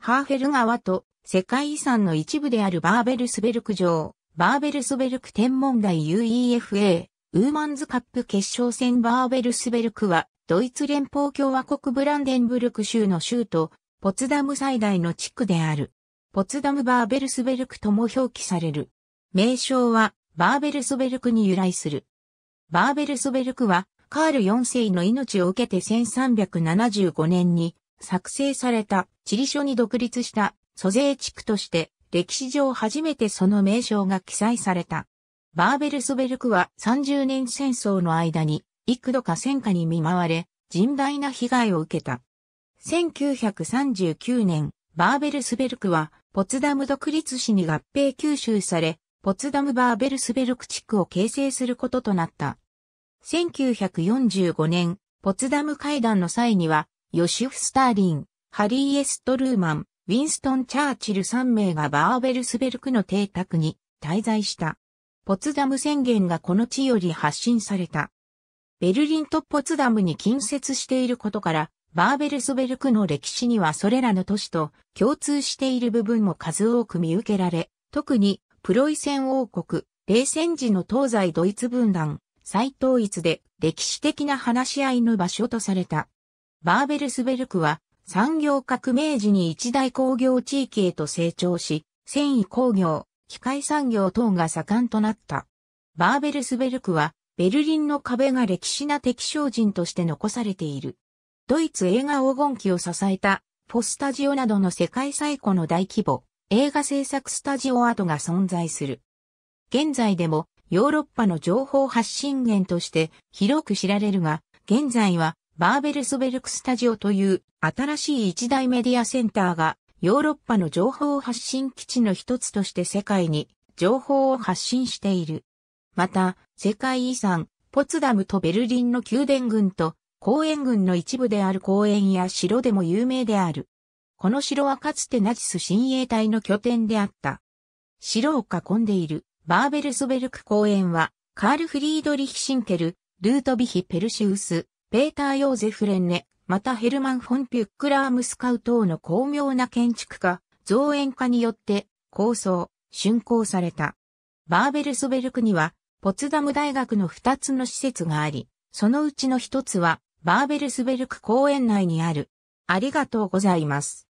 ハーフェル川と世界遺産の一部であるバーベルスベルク城、バーベルスベルク天文台 UEFA、ウーマンズカップ決勝戦バーベルスベルクは、ドイツ連邦共和国ブランデンブルク州の州都、ポツダム最大の地区である。ポツダムバーベルスベルクとも表記される。名称は、バーベルスベルクに由来する。バーベルスベルクは、カール4世の命を受けて1375年に作成された地理書に独立した租税地区として歴史上初めてその名称が記載された。バーベルスベルクは30年戦争の間に幾度か戦火に見舞われ、甚大な被害を受けた。1939年、バーベルスベルクは、ポツダム独立市に合併吸収され、ポツダムバーベルスベルク地区を形成することとなった。1945年、ポツダム会談の際には、ヨシフ・スターリン、ハリー・エストルーマン、ウィンストン・チャーチル3名がバーベルスベルクの邸宅に滞在した。ポツダム宣言がこの地より発信された。ベルリンとポツダムに近接していることから、バーベルスベルクの歴史にはそれらの都市と共通している部分も数多く見受けられ、特にプロイセン王国、冷戦時の東西ドイツ分断、再統一で歴史的な話し合いの場所とされた。バーベルスベルクは産業革命時に一大工業地域へと成長し、繊維工業、機械産業等が盛んとなった。バーベルスベルクはベルリンの壁が歴史な敵商人として残されている。ドイツ映画黄金期を支えたポスタジオなどの世界最古の大規模映画制作スタジオ跡が存在する。現在でもヨーロッパの情報発信源として広く知られるが、現在はバーベルスベルクスタジオという新しい一大メディアセンターがヨーロッパの情報発信基地の一つとして世界に情報を発信している。また、世界遺産、ポツダムとベルリンの宮殿群と公園群の一部である公園や城でも有名である。この城はかつてナチス親衛隊の拠点であった。城を囲んでいるバーベルスベルク公園は、カール・フリードリヒ・シンケル、ルートビヒ・ペルシウス、ペーター・ヨーゼフ・レンネ、またヘルマン・フォン・ピュックラームスカウ等の巧妙な建築家、造園家によって構想、竣工された。バーベルスベルクには、ポツダム大学の2つの施設があり、そのうちの1つは、バーベルスベルク公園内にある。ありがとうございます。